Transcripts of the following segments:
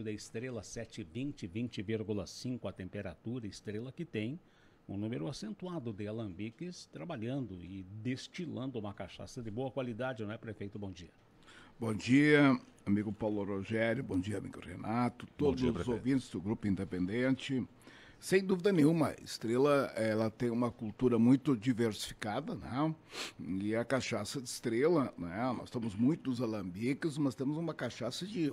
da estrela 720, 20,5 a temperatura, estrela que tem um número acentuado de alambiques trabalhando e destilando uma cachaça de boa qualidade, não é, prefeito? Bom dia. Bom dia, amigo Paulo Rogério, bom dia, amigo Renato, todos dia, os ouvintes do Grupo Independente. Sem dúvida nenhuma, Estrela ela tem uma cultura muito diversificada, né? E a cachaça de Estrela, né? Nós temos muitos alambiques, mas temos uma cachaça de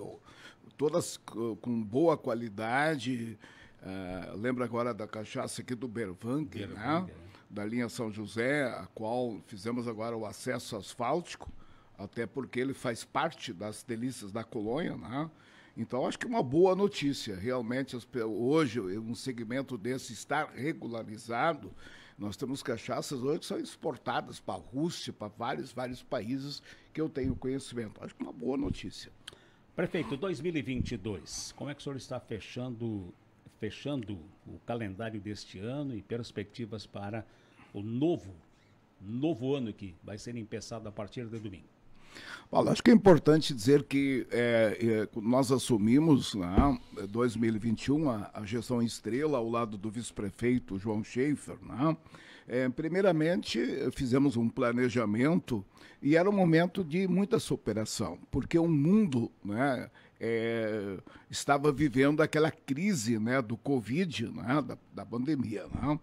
todas com boa qualidade. Uh, lembra agora da cachaça aqui do Bervanque, né? Da linha São José, a qual fizemos agora o acesso asfáltico, até porque ele faz parte das delícias da colônia, né? Então, acho que é uma boa notícia. Realmente, hoje, um segmento desse está regularizado. Nós temos cachaças hoje que são exportadas para a Rússia, para vários, vários países que eu tenho conhecimento. Acho que é uma boa notícia. Prefeito, 2022, como é que o senhor está fechando, fechando o calendário deste ano e perspectivas para o novo, novo ano que vai ser empeçado a partir de domingo? Paulo, acho que é importante dizer que é, é nós assumimos, né, 2021, é, a, a, gestão Estrela ao lado do vice-prefeito João Schaefer. Né? É, primeiramente, fizemos um planejamento e era um momento de muita superação, porque o mundo né, é, estava vivendo aquela crise né, do Covid, né, da, da pandemia. Né?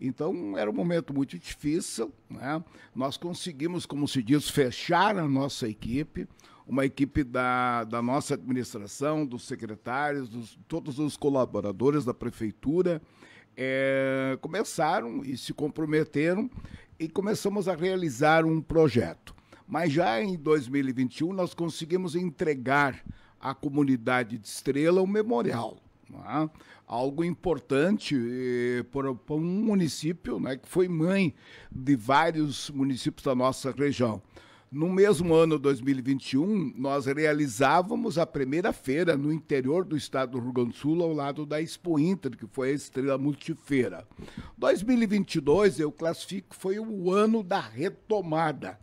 Então, era um momento muito difícil. Né? Nós conseguimos, como se diz, fechar a nossa equipe, uma equipe da, da nossa administração, dos secretários, dos, todos os colaboradores da prefeitura. É, começaram e se comprometeram e começamos a realizar um projeto. Mas já em 2021 nós conseguimos entregar a comunidade de Estrela um memorial. É? Algo importante para, eh, para um município né, que foi mãe de vários municípios da nossa região. No mesmo ano 2021, nós realizávamos a primeira feira no interior do estado do Rio Grande do Sul, ao lado da Expo Inter, que foi a estrela multifeira. 2022, eu classifico, foi o ano da retomada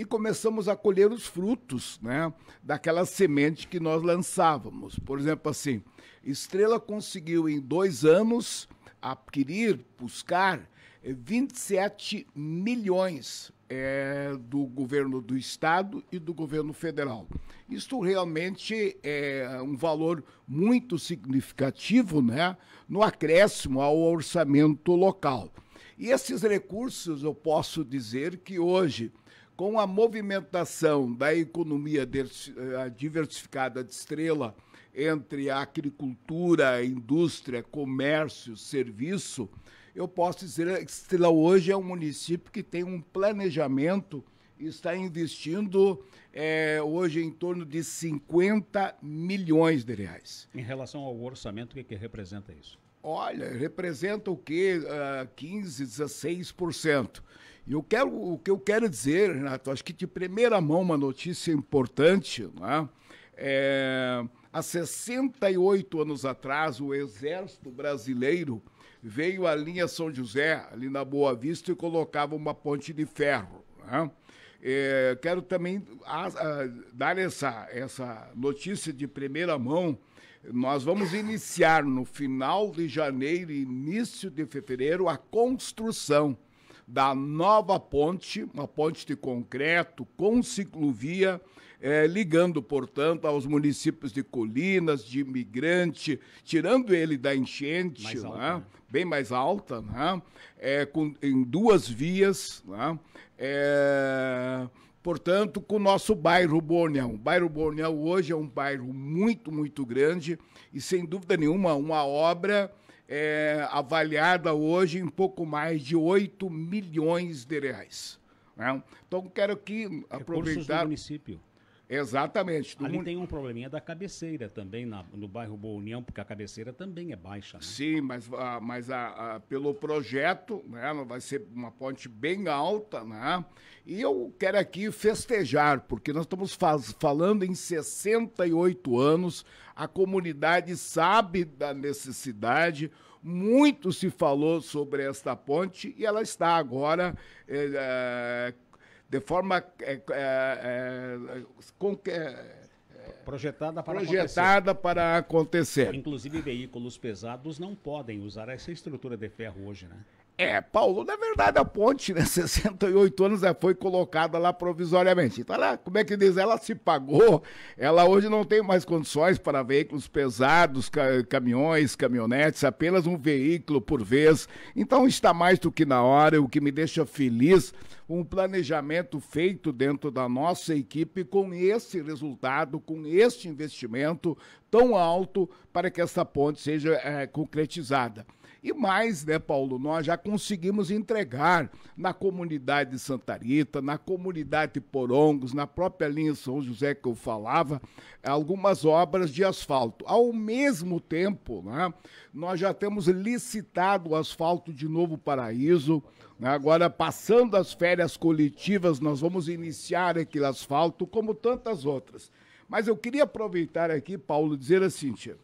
e começamos a colher os frutos né, daquela semente que nós lançávamos. Por exemplo, assim, Estrela conseguiu em dois anos adquirir, buscar 27 eh, milhões é, do governo do estado e do governo federal. Isto realmente é um valor muito significativo né, no acréscimo ao orçamento local. E esses recursos, eu posso dizer que hoje com a movimentação da economia eh, diversificada de Estrela entre a agricultura, a indústria, comércio, serviço, eu posso dizer que Estrela hoje é um município que tem um planejamento está investindo é, hoje em torno de 50 milhões de reais. Em relação ao orçamento, o que, que representa isso? Olha, representa o quê? Uh, 15, 16%. Eu quero, o que eu quero dizer, Renato, acho que de primeira mão uma notícia importante, né? é, há 68 anos atrás, o Exército Brasileiro veio à linha São José, ali na Boa Vista, e colocava uma ponte de ferro. Né? É, quero também a, a, dar essa, essa notícia de primeira mão. Nós vamos iniciar no final de janeiro e início de fevereiro a construção da nova ponte, uma ponte de concreto com ciclovia, eh, ligando, portanto, aos municípios de Colinas, de Imigrante, tirando ele da enchente, mais alta, né? Né? bem mais alta, né? é, com, em duas vias. É? é, portanto, com o nosso bairro Borneão. O bairro Borneão hoje é um bairro muito, muito grande e, sem dúvida nenhuma, uma obra é, avaliada hoje em pouco mais de 8 milhões de reais. Né? Então, quero aqui aproveitar. Recursos do município. Exatamente. Ali mundo... tem um probleminha da cabeceira também, na, no bairro Boa União, porque a cabeceira também é baixa. Né? Sim, mas, a, mas a, a, pelo projeto, né, vai ser uma ponte bem alta, né? E eu quero aqui festejar, porque nós estamos faz, falando em 68 anos, a comunidade sabe da necessidade, muito se falou sobre esta ponte e ela está agora... Eh, eh, de forma é, é, é com, é, projetada para projetada acontecer. para acontecer. Inclusive veículos pesados não podem usar essa estrutura de ferro hoje, né? É, Paulo, na verdade a ponte, né, 68 anos, já foi colocada lá provisoriamente. Então, ela, como é que diz? Ela se pagou, ela hoje não tem mais condições para veículos pesados, caminhões, caminhonetes, apenas um veículo por vez. Então, está mais do que na hora, o que me deixa feliz, um planejamento feito dentro da nossa equipe com esse resultado, com este investimento tão alto para que essa ponte seja é, concretizada. E mais, né, Paulo, nós já conseguimos entregar na comunidade de Santa Rita, na comunidade de Porongos, na própria linha São José que eu falava, algumas obras de asfalto. Ao mesmo tempo, né, nós já temos licitado o asfalto de Novo Paraíso, né. Agora, passando as férias coletivas, nós vamos iniciar aquele asfalto, como tantas outras. Mas eu queria aproveitar aqui, Paulo, dizer assim, Tio.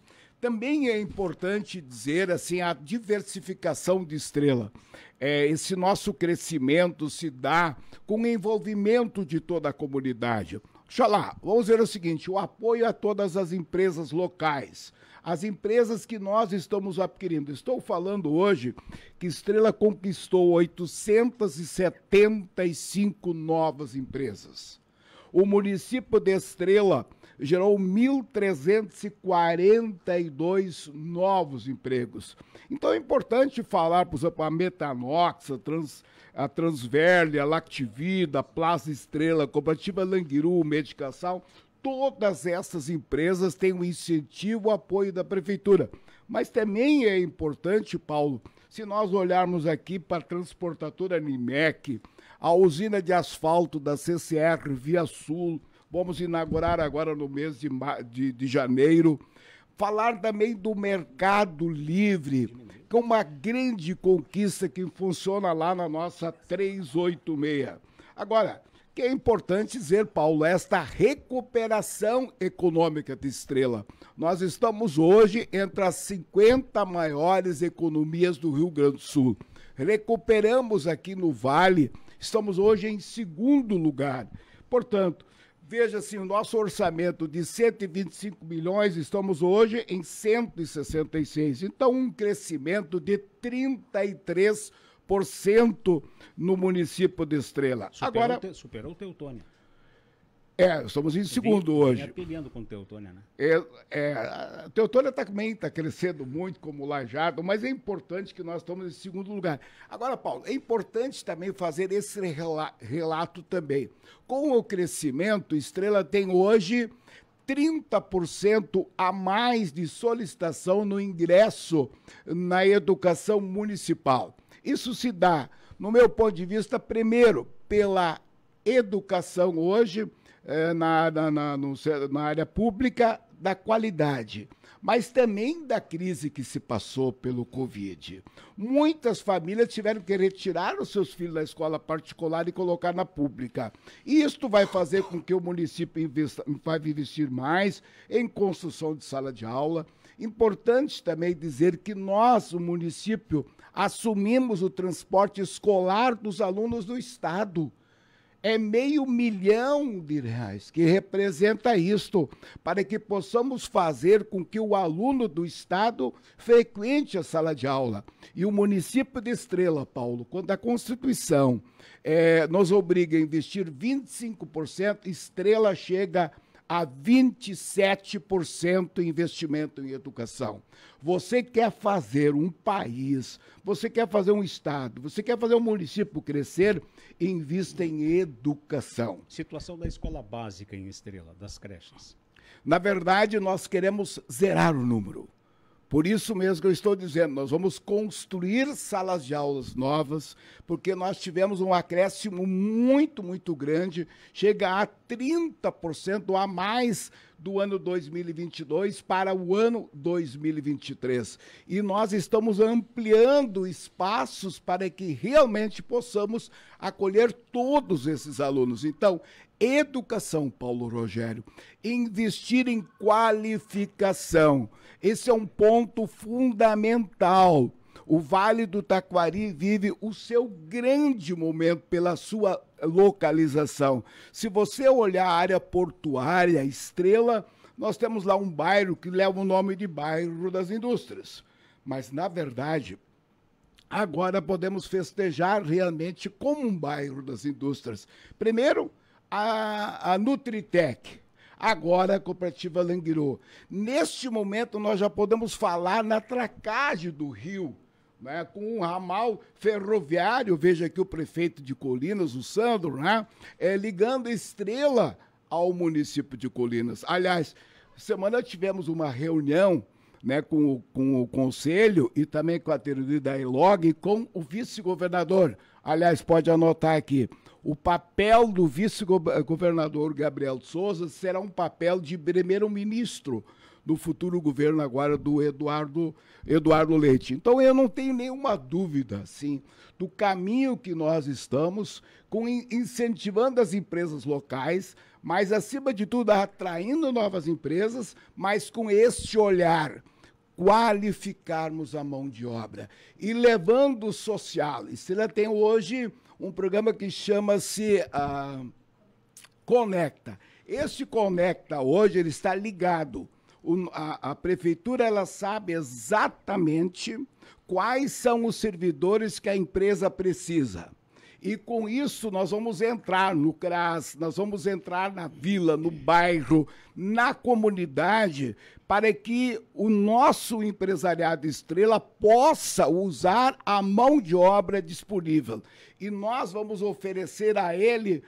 Também é importante dizer assim a diversificação de estrela. É, esse nosso crescimento se dá com o envolvimento de toda a comunidade. Xalá, vamos ver o seguinte: o apoio a todas as empresas locais, as empresas que nós estamos adquirindo. Estou falando hoje que Estrela conquistou 875 novas empresas. O município de Estrela gerou 1.342 novos empregos. Então é importante falar, por exemplo, a Metanox, a, Trans, a Transverlia, a Lactivida, a Plaza Estrela, a Cooperativa Languiru, Medicação, todas essas empresas têm um incentivo, o apoio da prefeitura. Mas também é importante, Paulo, se nós olharmos aqui para a transportadora Nimec, a usina de asfalto da CCR Via Sul, Vamos inaugurar agora no mês de, de, de janeiro. Falar também do Mercado Livre, que é uma grande conquista que funciona lá na nossa 386. Agora, que é importante dizer, Paulo, esta recuperação econômica de Estrela. Nós estamos hoje entre as 50 maiores economias do Rio Grande do Sul. Recuperamos aqui no Vale, estamos hoje em segundo lugar. Portanto, Veja assim, o nosso orçamento de 125 milhões, estamos hoje em 166. Então, um crescimento de 33% no município de Estrela. Superou Agora, superou o Teutônia. É, estamos em segundo hoje. Vem com o Teutônia, né? É, é, a Teutônia tá, também está crescendo muito como Lajado, mas é importante que nós estamos em segundo lugar. Agora, Paulo, é importante também fazer esse rela relato também. Com o crescimento, Estrela tem hoje 30% a mais de solicitação no ingresso na educação municipal. Isso se dá, no meu ponto de vista, primeiro, pela educação hoje é, na, na, na, no, na área pública da qualidade, mas também da crise que se passou pelo Covid. Muitas famílias tiveram que retirar os seus filhos da escola particular e colocar na pública. E isto vai fazer com que o município invista, vai investir mais em construção de sala de aula. Importante também dizer que nós, o município, assumimos o transporte escolar dos alunos do Estado é meio milhão de reais, que representa isto, para que possamos fazer com que o aluno do Estado frequente a sala de aula. E o município de Estrela, Paulo, quando a Constituição é, nos obriga a investir 25%, Estrela chega a a 27% investimento em educação. Você quer fazer um país, você quer fazer um estado, você quer fazer um município crescer, invista em educação. Situação da escola básica em Estrela, das creches. Na verdade, nós queremos zerar o número. Por isso mesmo que eu estou dizendo, nós vamos construir salas de aulas novas, porque nós tivemos um acréscimo muito, muito grande, chega a 30% a mais do ano 2022 para o ano 2023. E nós estamos ampliando espaços para que realmente possamos acolher todos esses alunos. Então, educação, Paulo Rogério, investir em qualificação. Esse é um ponto fundamental. O Vale do Taquari vive o seu grande momento pela sua localização. Se você olhar a área portuária, Estrela, nós temos lá um bairro que leva o nome de Bairro das Indústrias. Mas, na verdade, agora podemos festejar realmente como um bairro das indústrias. Primeiro, a, a Nutritec. Agora a cooperativa Languirô. Neste momento, nós já podemos falar na tracagem do rio né, com um ramal ferroviário, veja aqui o prefeito de Colinas, o Sandro, né, é, ligando Estrela ao município de Colinas. Aliás, semana tivemos uma reunião né, com, o, com o conselho e também com a teoria da ILOG e com o vice-governador. Aliás, pode anotar aqui. O papel do vice-governador Gabriel Souza será um papel de primeiro-ministro, do futuro governo agora do Eduardo, Eduardo Leite. Então, eu não tenho nenhuma dúvida, assim, do caminho que nós estamos com incentivando as empresas locais, mas, acima de tudo, atraindo novas empresas, mas com este olhar qualificarmos a mão de obra e levando o social. ela tem hoje um programa que chama-se ah, Conecta. Este Conecta hoje ele está ligado o, a, a prefeitura ela sabe exatamente quais são os servidores que a empresa precisa. E com isso nós vamos entrar no CRAS, nós vamos entrar na vila, no bairro, na comunidade, para que o nosso empresariado estrela possa usar a mão de obra disponível. E nós vamos oferecer a ele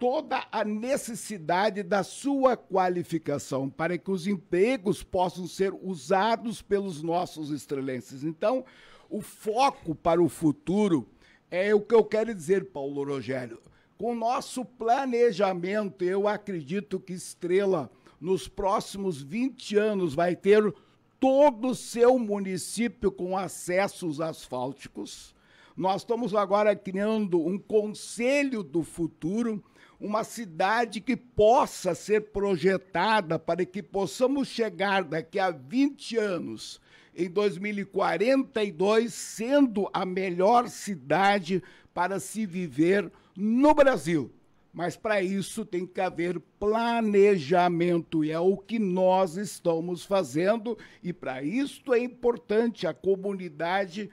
toda a necessidade da sua qualificação para que os empregos possam ser usados pelos nossos estrelenses. Então, o foco para o futuro é o que eu quero dizer, Paulo Rogério. Com nosso planejamento, eu acredito que Estrela, nos próximos 20 anos, vai ter todo o seu município com acessos asfálticos nós estamos agora criando um conselho do futuro, uma cidade que possa ser projetada para que possamos chegar daqui a 20 anos, em 2042, sendo a melhor cidade para se viver no Brasil. Mas para isso tem que haver planejamento e é o que nós estamos fazendo, e para isso é importante a comunidade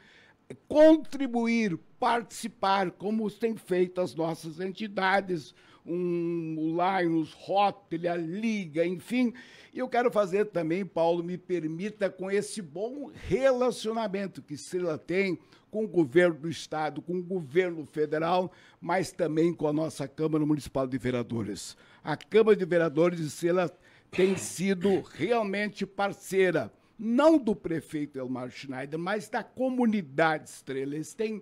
contribuir, participar, como têm feito as nossas entidades, um, o Lions, Rotary, a Liga, enfim. E eu quero fazer também, Paulo, me permita, com esse bom relacionamento que Sila tem com o governo do Estado, com o governo federal, mas também com a nossa Câmara Municipal de Vereadores. A Câmara de Vereadores de Sila tem sido realmente parceira não do prefeito Elmar Schneider, mas da comunidade Estrela. Eles têm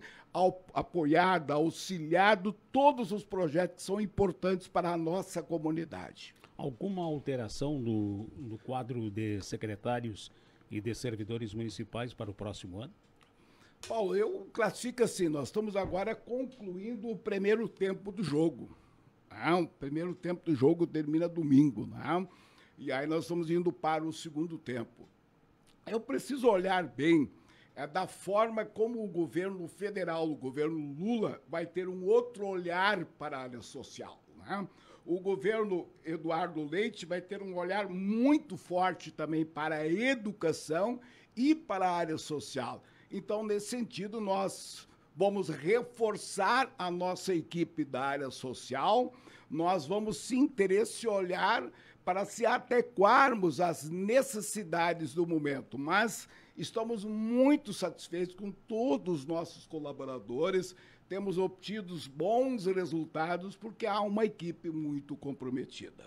apoiado, auxiliado todos os projetos que são importantes para a nossa comunidade. Alguma alteração no quadro de secretários e de servidores municipais para o próximo ano? Paulo, eu classifico assim: nós estamos agora concluindo o primeiro tempo do jogo. Né? O primeiro tempo do jogo termina domingo. Né? E aí nós estamos indo para o segundo tempo. Eu preciso olhar bem é, da forma como o governo federal, o governo Lula, vai ter um outro olhar para a área social. Né? O governo Eduardo Leite vai ter um olhar muito forte também para a educação e para a área social. Então, nesse sentido, nós vamos reforçar a nossa equipe da área social nós vamos sim ter esse olhar para se adequarmos às necessidades do momento, mas estamos muito satisfeitos com todos os nossos colaboradores, temos obtido bons resultados porque há uma equipe muito comprometida.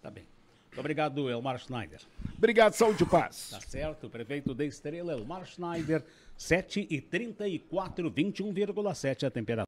Tá bem. Muito obrigado, Elmar Schneider. Obrigado, saúde e paz. Tá certo, prefeito da Estrela, Elmar Schneider, 7 e 34, 21,7 é a temperatura.